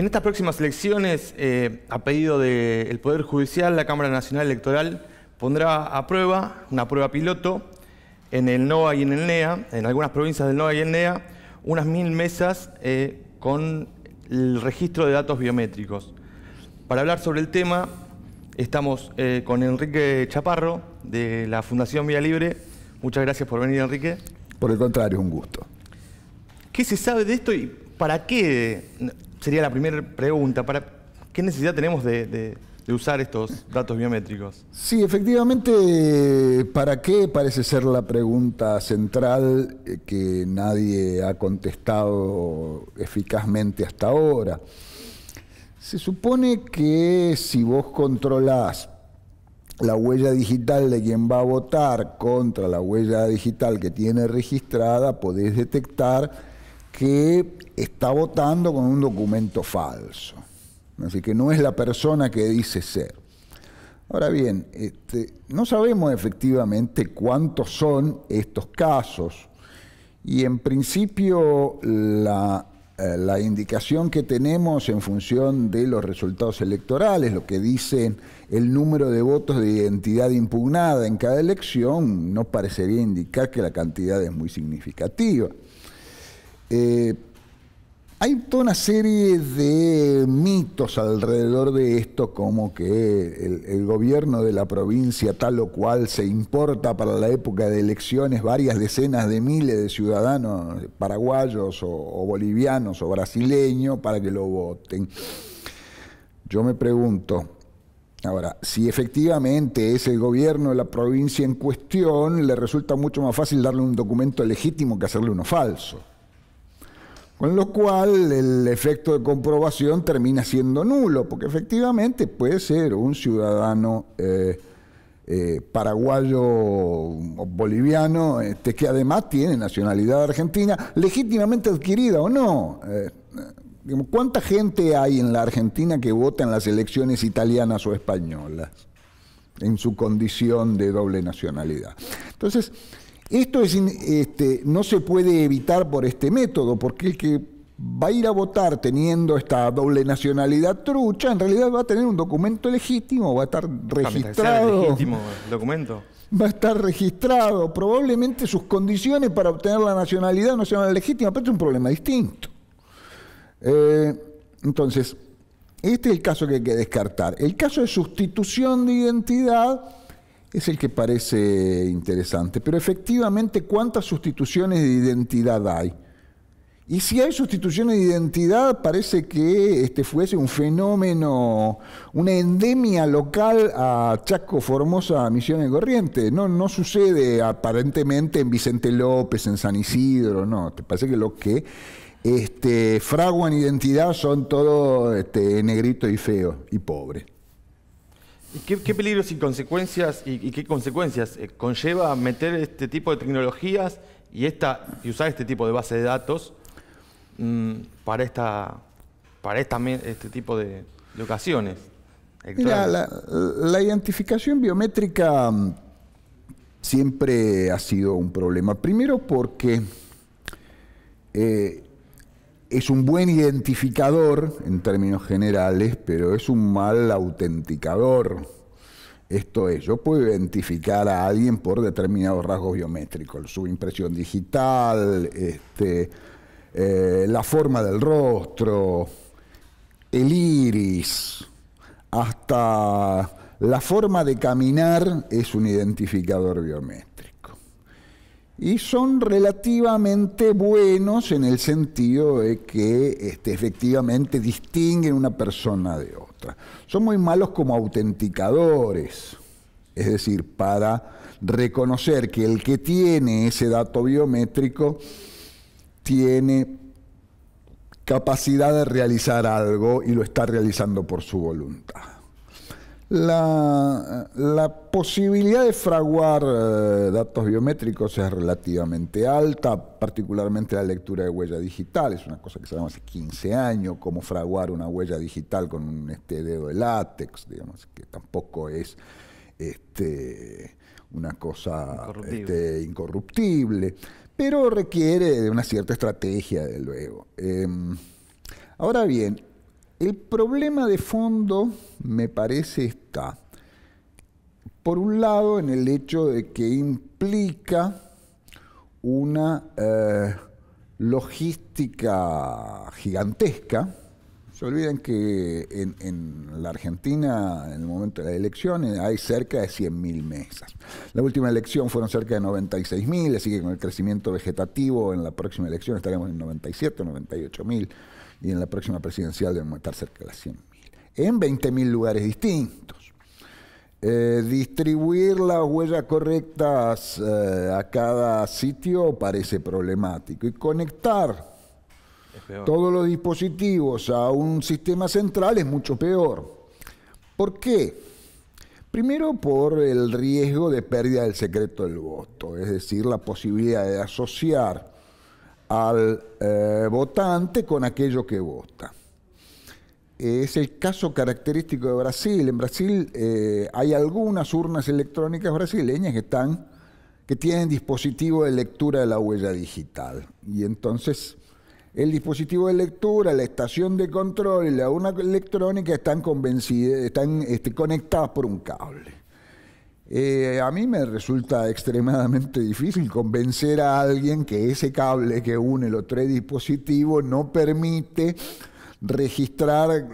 En estas próximas elecciones, eh, a pedido del Poder Judicial, la Cámara Nacional Electoral pondrá a prueba, una prueba piloto, en el NOA y en el NEA, en algunas provincias del NOA y el NEA, unas mil mesas eh, con el registro de datos biométricos. Para hablar sobre el tema, estamos eh, con Enrique Chaparro, de la Fundación Vía Libre. Muchas gracias por venir, Enrique. Por el contrario, un gusto. ¿Qué se sabe de esto y para qué sería la primera pregunta. ¿Para ¿Qué necesidad tenemos de, de, usar estos datos biométricos? Sí, efectivamente, ¿para qué? Parece ser la pregunta central eh, que nadie ha contestado eficazmente hasta ahora. Se supone que si vos controlás la huella digital de quien va a votar contra la huella digital que tiene registrada, podés detectar que está votando con un documento falso. Así que no es la persona que dice ser. Ahora bien, este, no sabemos efectivamente cuántos son estos casos y en principio la, eh, la indicación que tenemos en función de los resultados electorales, lo que dicen el número de votos de identidad impugnada en cada elección, no parecería indicar que la cantidad es muy significativa. Eh, hay toda una serie de mitos alrededor de esto, como que el, gobierno de la provincia tal o cual se importa para la época de elecciones varias decenas de miles de ciudadanos paraguayos o bolivianos o brasileños para que lo voten. Yo me pregunto, Ahora, si efectivamente es el gobierno de la provincia en cuestión, le resulta mucho más fácil darle un documento legítimo que hacerle uno falso. Con lo cual el efecto de comprobación termina siendo nulo, porque efectivamente puede ser un ciudadano eh, eh, paraguayo o boliviano este, que además tiene nacionalidad argentina, legítimamente adquirida o no. Eh, ¿Cuánta gente hay en la Argentina que vota en las elecciones italianas o españolas en su condición de doble nacionalidad? Entonces, esto es, este, no se puede evitar por este método, porque el que va a ir a votar teniendo esta doble nacionalidad trucha, en realidad va a tener un documento legítimo, va a estar registrado. legítimo documento. Va a estar registrado. Probablemente sus condiciones para obtener la nacionalidad no sean legítimas, pero es un problema distinto. Eh, entonces, este es el caso que hay que descartar. El caso de sustitución de identidad es el que parece interesante. Pero efectivamente, ¿cuántas sustituciones de identidad hay? Y si hay sustituciones de identidad, parece que este fuese un fenómeno, una endemia local a Chaco, Formosa, a Misiones Corrientes. No, no sucede aparentemente en Vicente López, en San Isidro, no. Te parece que lo que este, fraguan identidad son todos este, negritos y feos y pobres. ¿Qué, ¿Qué, peligros y consecuencias y, qué consecuencias eh, conlleva meter este tipo de tecnologías y esta y usar este tipo de bases de datos mm, para esta para este tipo de, ocasiones? la, identificación biométrica mm, siempre ha sido un problema. Primero porque eh, es un buen identificador en términos generales, pero es un mal autenticador. Esto es, yo puedo identificar a alguien por determinados rasgos biométricos, su impresión digital, este, eh, la forma del rostro, el iris, hasta la forma de caminar es un identificador biométrico y son relativamente buenos en el sentido de que este, efectivamente distinguen una persona de otra. Son muy malos como autenticadores, es decir, para reconocer que el que tiene ese dato biométrico tiene capacidad de realizar algo y lo está realizando por su voluntad la, posibilidad de fraguar eh, datos biométricos es relativamente alta, particularmente la lectura de huella digital, es una cosa que sabemos hace 15 años, cómo fraguar una huella digital con un este, dedo de látex, digamos, que tampoco es este, una cosa incorruptible. Este, pero requiere de una cierta estrategia, de luego. Em, ahora bien, el problema de fondo me parece está, por un lado, en el hecho de que implica una eh, logística gigantesca. Se olviden que en, la Argentina, en el momento de la elección, hay cerca de 100.000 mesas. La última elección fueron cerca de 96.000, así que con el crecimiento vegetativo en la próxima elección estaremos en 97, 98.000 y en la próxima presidencial deben estar cerca de las 100.000. En 20.000 lugares distintos. Eh, distribuir las huellas correctas eh, a cada sitio parece problemático y conectar todos los dispositivos a un sistema central es mucho peor. ¿Por qué? Primero por el riesgo de pérdida del secreto del voto, es decir, la posibilidad de asociar al eh, votante con aquello que vota. Es el caso característico de Brasil. En Brasil eh, hay algunas urnas electrónicas brasileñas que están que tienen dispositivo de lectura de la huella digital. Y entonces el dispositivo de lectura, la estación de control y la urna electrónica están, están este, conectadas por un cable. Eh, a mí me resulta extremadamente difícil convencer a alguien que ese cable que une los tres dispositivos no permite registrar,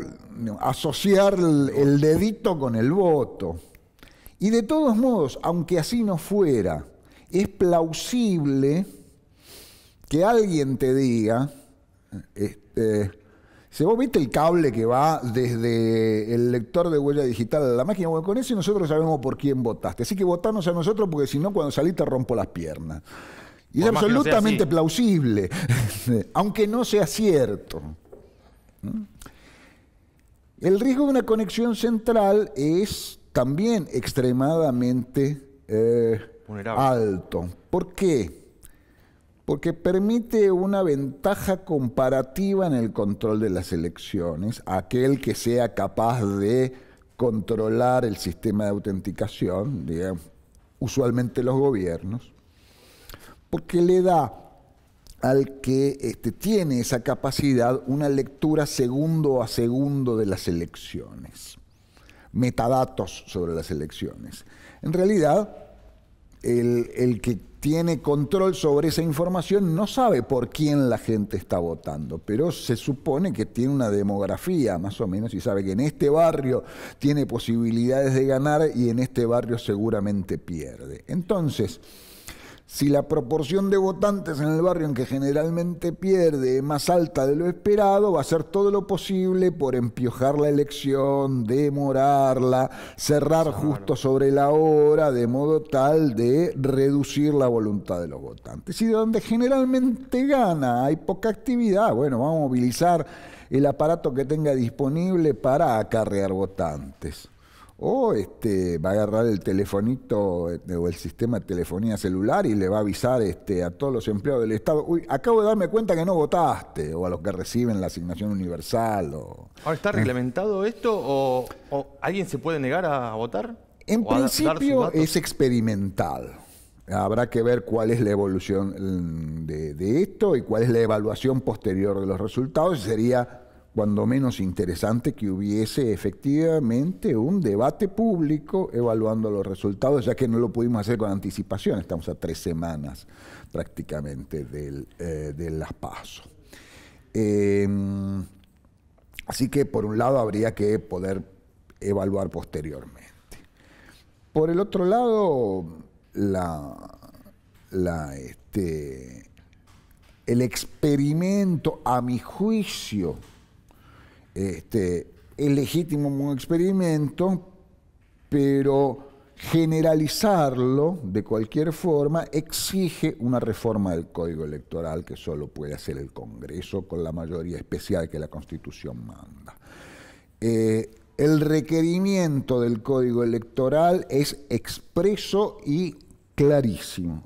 asociar el dedito con el voto. Y de todos modos, aunque así no fuera, es plausible que alguien te diga, este, si vos viste el cable que va desde el lector de huella digital a la máquina, bueno, con eso nosotros sabemos por quién votaste. Así que votanos a nosotros porque si no, cuando salís te rompo las piernas. Y es absolutamente plausible, aunque no sea cierto. El riesgo de una conexión central es también extremadamente eh, alto. ¿Por qué? porque permite una ventaja comparativa en el control de las elecciones, aquel que sea capaz de controlar el sistema de autenticación, digamos, usualmente los gobiernos, porque le da al que este, tiene esa capacidad una lectura segundo a segundo de las elecciones, metadatos sobre las elecciones. En realidad, el que tiene control sobre esa información, no sabe por quién la gente está votando, pero se supone que tiene una demografía más o menos y sabe que en este barrio tiene posibilidades de ganar y en este barrio seguramente pierde. Entonces, si la proporción de votantes en el barrio en que generalmente pierde es más alta de lo esperado, va a hacer todo lo posible por empiojar la elección, demorarla, cerrar justo sobre la hora, de modo tal de reducir la voluntad de los votantes. Y donde generalmente gana, hay poca actividad, bueno, va a movilizar el aparato que tenga disponible para acarrear votantes o este, va a agarrar el telefonito este, o el sistema de telefonía celular y le va a avisar este, a todos los empleados del Estado, uy, acabo de darme cuenta que no votaste, o a los que reciben la asignación universal. O, Ahora, ¿está reglamentado esto o, alguien se puede negar a votar? En principio es experimental. Habrá que ver cuál es la evolución mm, de, esto y cuál es la evaluación posterior de los resultados. Sería cuando menos interesante que hubiese efectivamente un debate público evaluando los resultados, ya que no lo pudimos hacer con anticipación, estamos a tres semanas prácticamente del, eh, las em, así que por un lado habría que poder evaluar posteriormente. Por el otro lado, la, este, el experimento, a mi juicio, este, es legítimo un experimento, pero generalizarlo de cualquier forma exige una reforma del código electoral que solo puede hacer el Congreso con la mayoría especial que la Constitución manda. Eh, el requerimiento del código electoral es expreso y clarísimo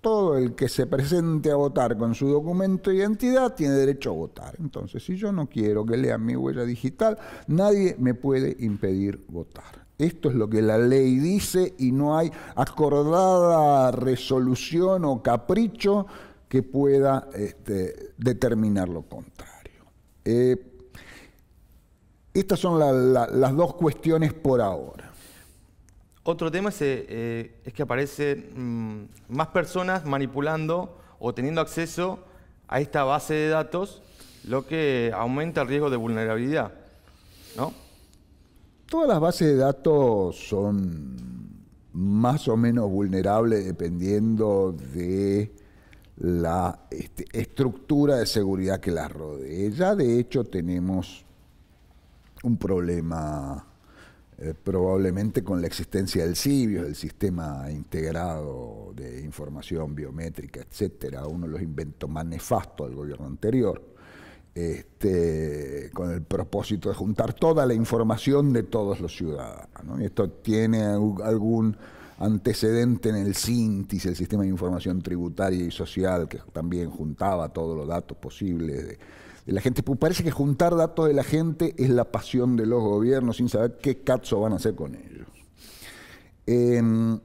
todo el que se presente a votar con su documento de identidad tiene derecho a votar. Entonces, si yo no quiero que lean mi huella digital, nadie me puede impedir votar. Esto es lo que la ley dice y no hay acordada resolución o capricho que pueda este, determinar lo contrario. Eh, estas son las dos cuestiones por ahora. Otro tema es, eh, eh, que aparecen mm, más personas manipulando o teniendo acceso a esta base de datos, lo que aumenta el riesgo de vulnerabilidad. ¿no? Todas las bases de datos son más o menos vulnerables dependiendo de la este, estructura de seguridad que las rodea. Ya de hecho tenemos un problema eh, probablemente con la existencia del CIBIOS, el Sistema Integrado de Información Biométrica, etcétera, uno de los inventos más nefastos del gobierno anterior, este, con el propósito de juntar toda la información de todos los ciudadanos. esto tiene algún antecedente en el SINTIS, el Sistema de Información Tributaria y Social, que también juntaba todos los datos posibles de la gente, pues, parece que juntar datos de la gente es la pasión de los gobiernos sin saber qué cazzo van a hacer con ellos. Em,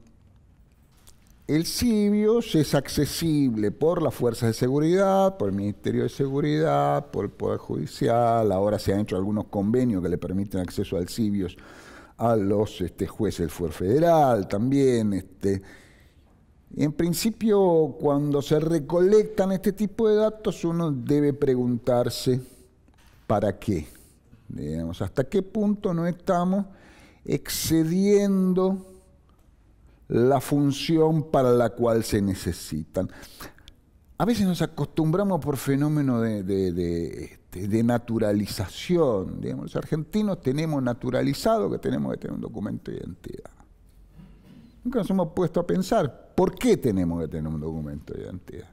el CIBIOS es accesible por las fuerzas de seguridad, por el Ministerio de Seguridad, por el Poder Judicial. Ahora se han hecho algunos convenios que le permiten acceso al CIBIOS a los este, jueces del Fuer Federal también. Este, en principio, cuando se recolectan este tipo de datos, uno debe preguntarse para qué. hasta qué punto no estamos excediendo la función para la cual se necesitan. A veces nos acostumbramos por fenómeno de, este, naturalización. Los argentinos tenemos naturalizado que tenemos que tener un documento de identidad. Nunca nos hemos puesto a pensar ¿Por qué tenemos que tener un documento de identidad?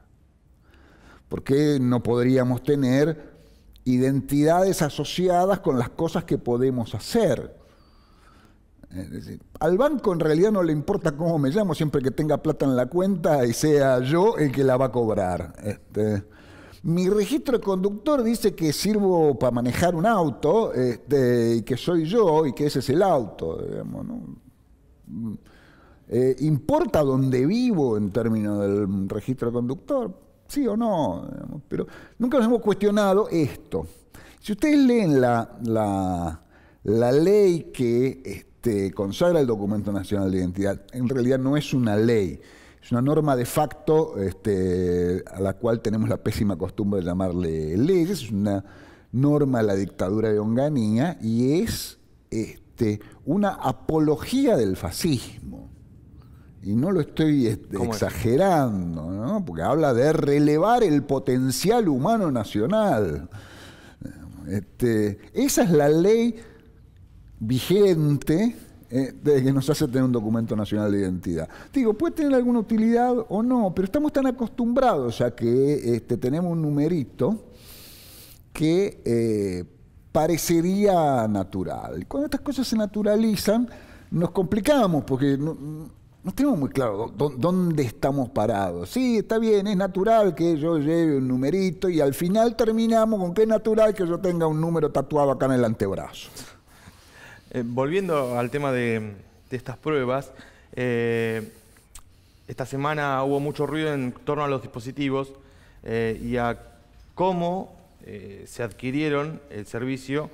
¿Por qué no podríamos tener identidades asociadas con las cosas que podemos hacer? al banco en realidad no le importa cómo me llamo, siempre que tenga plata en la cuenta y sea yo el que la va a cobrar. Este, mi registro de conductor dice que sirvo para manejar un auto este, y que soy yo y que ese es el auto, digamos, ¿no? Eh, ¿Importa dónde vivo en términos del registro conductor? Sí o no, pero nunca nos hemos cuestionado esto. Si ustedes leen la, la, ley que este, consagra el documento nacional de identidad, en realidad no es una ley, es una norma de facto este, a la cual tenemos la pésima costumbre de llamarle ley, es una norma de la dictadura de Onganía y es este, una apología del fascismo y no lo estoy exagerando, ¿no? porque habla de relevar el potencial humano nacional. Este, esa es la ley vigente eh, que nos hace tener un documento nacional de identidad. Digo, puede tener alguna utilidad o no, pero estamos tan acostumbrados a que este, tenemos un numerito que eh, parecería natural. Cuando estas cosas se naturalizan, nos complicamos porque no tenemos muy claro dónde estamos parados. Sí, está bien, es natural que yo lleve un numerito y al final terminamos con que es natural que yo tenga un número tatuado acá en el antebrazo. Eh, volviendo al tema de, estas pruebas, eh, esta semana hubo mucho ruido en torno a los dispositivos eh, y a cómo se adquirieron el servicio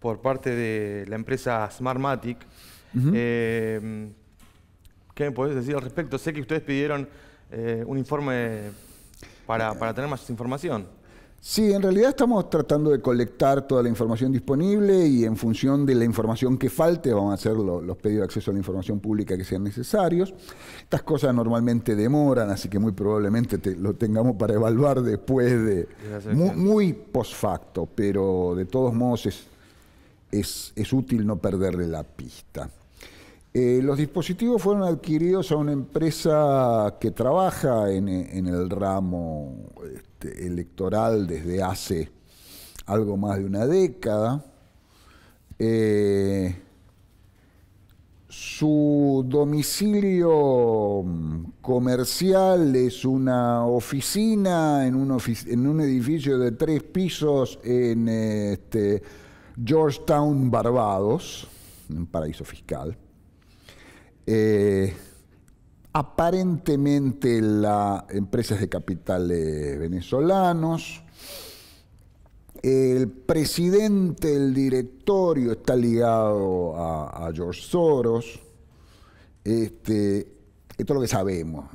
por parte de la empresa Smartmatic. Uh ¿Qué me podés decir al respecto? Sé que ustedes pidieron eh, un informe para, tener más información. Sí, en realidad estamos tratando de colectar toda la información disponible y en función de la información que falte vamos a hacer los, pedidos de acceso a la información pública que sean necesarios. Estas cosas normalmente demoran, así que muy probablemente lo tengamos para evaluar después de muy, post facto, pero de todos modos es útil no perderle la pista. Eh, los dispositivos fueron adquiridos a una empresa que trabaja en, el ramo este, electoral desde hace algo más de una década. Eh, su domicilio comercial es una oficina en un, edificio de tres pisos en este, Georgetown, Barbados, un paraíso fiscal. Eh, aparentemente la, empresas de capitales venezolanos. El presidente el directorio está ligado a, George Soros. Este, esto es lo que sabemos.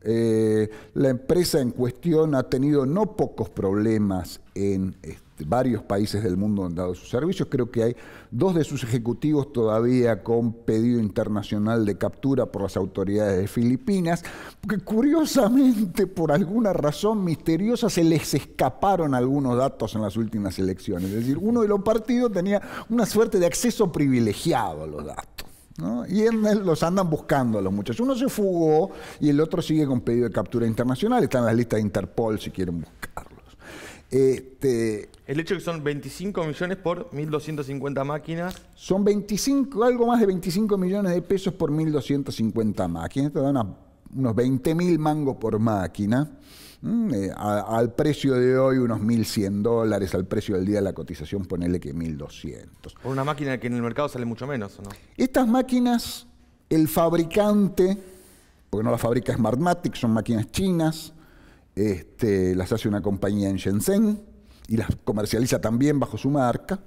Eh, la empresa en cuestión ha tenido no pocos problemas en este, varios países del mundo han dado sus servicios. Creo que hay dos de sus ejecutivos todavía con pedido internacional de captura por las autoridades de Filipinas, que curiosamente, por alguna razón misteriosa, se les escaparon algunos datos en las últimas elecciones. Es decir, uno de los partidos tenía una suerte de acceso privilegiado a los datos. Y los andan buscando a los muchachos. Uno se fugó y el otro sigue con pedido de captura internacional. Están en las listas de Interpol si quieren buscar. Este, el hecho de que son 25 millones por 1.250 máquinas. Son 25, algo más de 25 millones de pesos por 1.250 máquinas. Esto da unos 20.000 mangos por máquina. Mm, eh, al precio de hoy, unos 1.100 dólares. Al precio del día de la cotización, ponele que 1.200. Por una máquina que en el mercado sale mucho menos, ¿o ¿no? Estas máquinas, el fabricante, porque no las fabrica Smartmatic, son máquinas chinas este, las hace una compañía en Shenzhen y las comercializa también bajo su marca.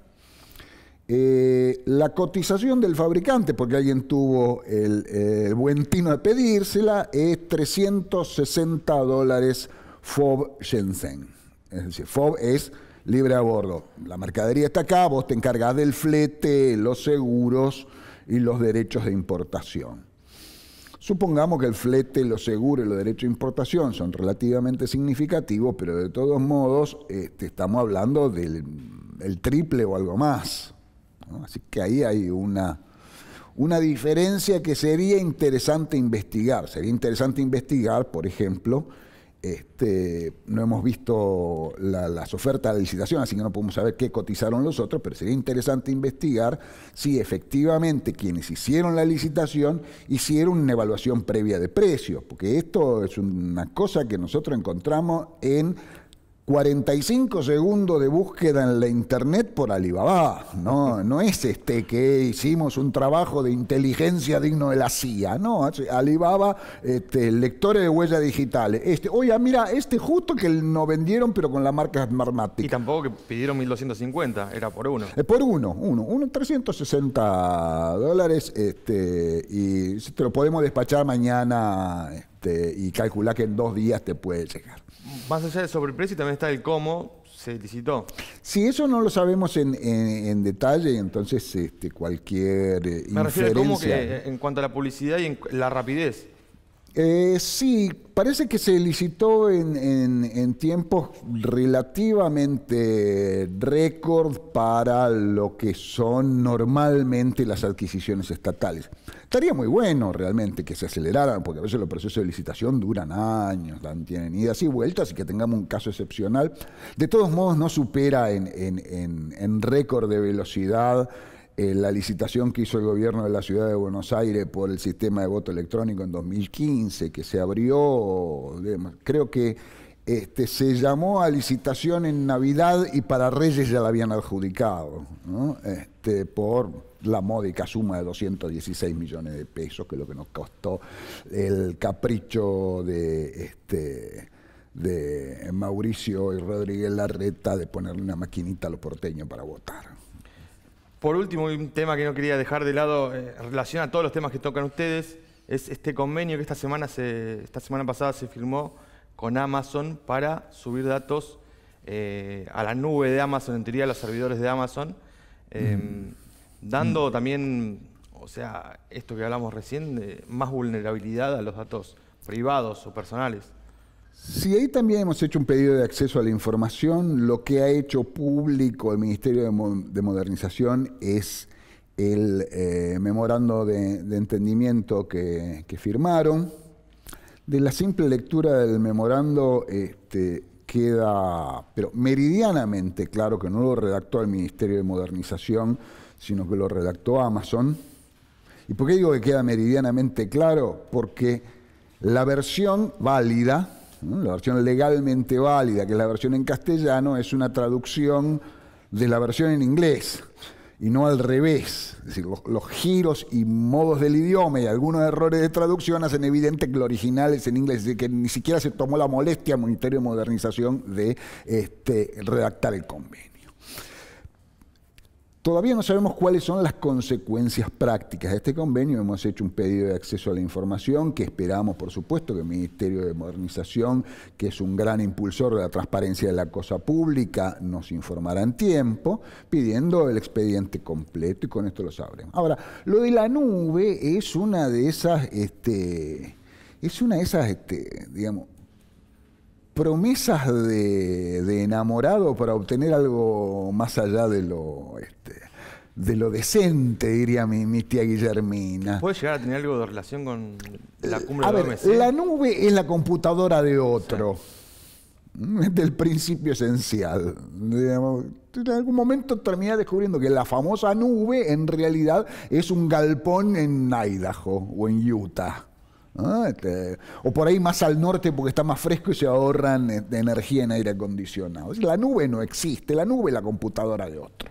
Eh, la cotización del fabricante, porque alguien tuvo el, buen tino de pedírsela, es 360 dólares FOB Shenzhen. Es decir, FOB es libre a bordo. La mercadería está acá, vos te encargas del flete, los seguros y los derechos de importación. Supongamos que el flete, los seguros y los derechos de importación son relativamente significativos, pero de todos modos este, estamos hablando del triple o algo más. Así que ahí hay una, una diferencia que sería interesante investigar. Sería interesante investigar, por ejemplo, este, no hemos visto las ofertas de licitación, así que no podemos saber qué cotizaron los otros, pero sería interesante investigar si efectivamente quienes hicieron la licitación hicieron una evaluación previa de precios, porque esto es una cosa que nosotros encontramos en 45 segundos de búsqueda en la internet por Alibaba. No, no es este que hicimos un trabajo de inteligencia digno de la CIA. No, Alibaba, este, lectores de huellas digitales, Este, oiga, mira, este justo que no vendieron, pero con la marca Smartmatic. Y tampoco que pidieron 1250, era por uno. Eh, por uno, uno, uno, 360 dólares, este, y te lo podemos despachar mañana este, y calcula que en dos días te puede llegar. Más allá del sobreprecio también está el cómo se licitó. Si eso no lo sabemos en, detalle, entonces este, cualquier eh, Me refiero a cómo que en cuanto a la publicidad y en la rapidez. Eh, sí, parece que se licitó en, tiempos relativamente récord para lo que son normalmente las adquisiciones estatales. Estaría muy bueno realmente que se aceleraran, porque a veces los procesos de licitación duran años, tienen idas y vueltas, y que tengamos un caso excepcional. De todos modos, no supera en récord de velocidad eh, la licitación que hizo el gobierno de la ciudad de Buenos Aires por el sistema de voto electrónico en 2015, que se abrió, creo que este, se llamó a licitación en Navidad y para Reyes ya la habían adjudicado, este, por la módica suma de 216 millones de pesos, que es lo que nos costó el capricho de... Este, de Mauricio y Rodríguez Larreta de ponerle una maquinita a los porteños para votar. Por último, un tema que no quería dejar de lado eh, en relación a todos los temas que tocan ustedes, es este convenio que esta semana, se, esta semana pasada se firmó con Amazon para subir datos eh, a la nube de Amazon, en teoría a los servidores de Amazon, em, mm. dando mm. también, o sea, esto que hablamos recién, de más vulnerabilidad a los datos privados o personales. Si ahí también hemos hecho un pedido de acceso a la información, lo que ha hecho público el Ministerio de, Modernización es el eh, memorando de, entendimiento que, firmaron. De la simple lectura del memorando este, queda, pero meridianamente claro que no lo redactó el Ministerio de Modernización, sino que lo redactó Amazon. ¿Y por qué digo que queda meridianamente claro? Porque la versión válida, la versión legalmente válida, que es la versión en castellano, es una traducción de la versión en inglés y no al revés. Es decir, los, giros y modos del idioma y algunos errores de traducción hacen evidente que lo original es en inglés, es decir, que ni siquiera se tomó la molestia al Ministerio de Modernización de este, redactar el convenio. Todavía no sabemos cuáles son las consecuencias prácticas de este convenio. Hemos hecho un pedido de acceso a la información que esperamos, por supuesto, que el Ministerio de Modernización, que es un gran impulsor de la transparencia de la cosa pública, nos informará en tiempo, pidiendo el expediente completo y con esto lo sabremos. Ahora, lo de la nube es una de esas, este, es una de esas, este, digamos, promesas de, enamorado para obtener algo más allá de lo, este, de lo decente, diría mi, mi, tía Guillermina. ¿Puede llegar a tener algo de relación con la eh, cumbre de La nube es la computadora de otro. Es del principio esencial. en algún momento terminé descubriendo que la famosa nube en realidad es un galpón en Idaho o en Utah. Este, o por ahí más al norte porque está más fresco y se ahorran de este, energía en aire acondicionado. La nube no existe, la nube es la computadora de otro.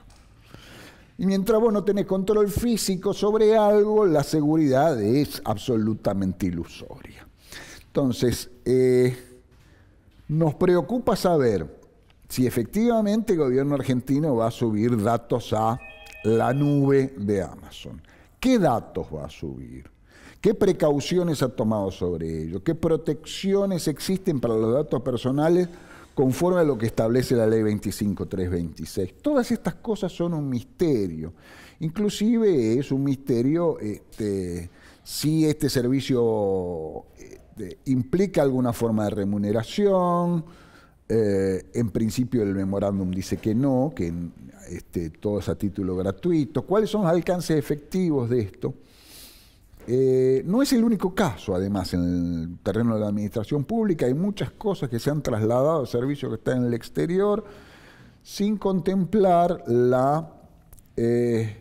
Y mientras vos no tenés control físico sobre algo, la seguridad es absolutamente ilusoria. Entonces, eh, nos preocupa saber si efectivamente el gobierno argentino va a subir datos a la nube de Amazon. ¿Qué datos va a subir? ¿Qué precauciones ha tomado sobre ello? ¿Qué protecciones existen para los datos personales conforme a lo que establece la ley 25326? Todas estas cosas son un misterio. Inclusive es un misterio este, si este servicio este, implica alguna forma de remuneración. Eh, en principio el memorándum dice que no, que este, todo es a título gratuito. ¿Cuáles son los alcances efectivos de esto? Eh, no es el único caso, además, en el terreno de la administración pública. Hay muchas cosas que se han trasladado a servicios que están en el exterior sin contemplar eh,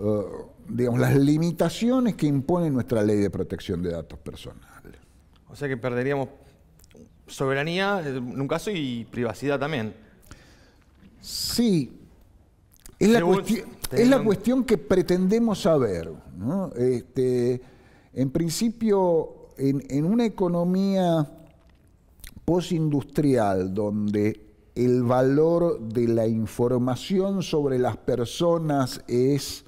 eh, las limitaciones que impone nuestra ley de protección de datos personales. O sea que perderíamos soberanía en un caso y privacidad también. Sí. Es la cuestión es la cuestión que pretendemos saber. Este, en principio, en, una economía postindustrial donde el valor de la información sobre las personas es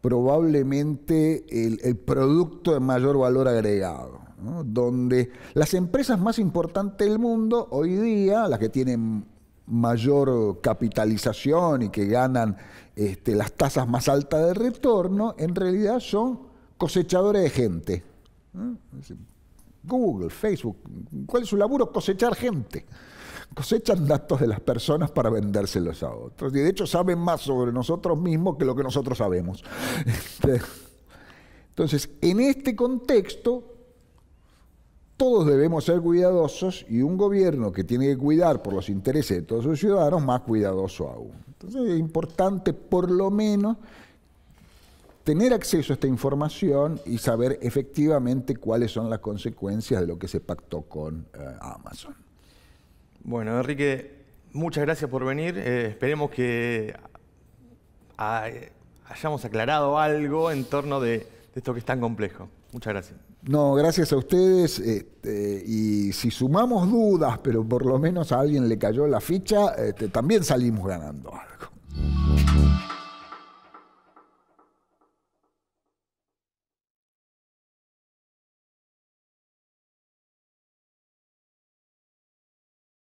probablemente el, producto de mayor valor agregado, donde las empresas más importantes del mundo hoy día, las que tienen mayor capitalización y que ganan este, las tasas más altas de retorno, en realidad son cosechadores de gente. ¿Eh? Google, Facebook, ¿cuál es su laburo? Cosechar gente. Cosechan datos de las personas para vendérselos a otros. Y de hecho saben más sobre nosotros mismos que lo que nosotros sabemos. Este, entonces, en este contexto, todos debemos ser cuidadosos y un gobierno que tiene que cuidar por los intereses de todos sus ciudadanos, más cuidadoso aún. Entonces es importante por lo menos tener acceso a esta información y saber efectivamente cuáles son las consecuencias de lo que se pactó con eh, Amazon. Bueno, Enrique, muchas gracias por venir. Eh, esperemos que eh, hayamos aclarado algo en torno de esto que es tan complejo. Muchas gracias. No, gracias a ustedes. Este, y si sumamos dudas, pero por lo menos a alguien le cayó la ficha, este, también salimos ganando algo.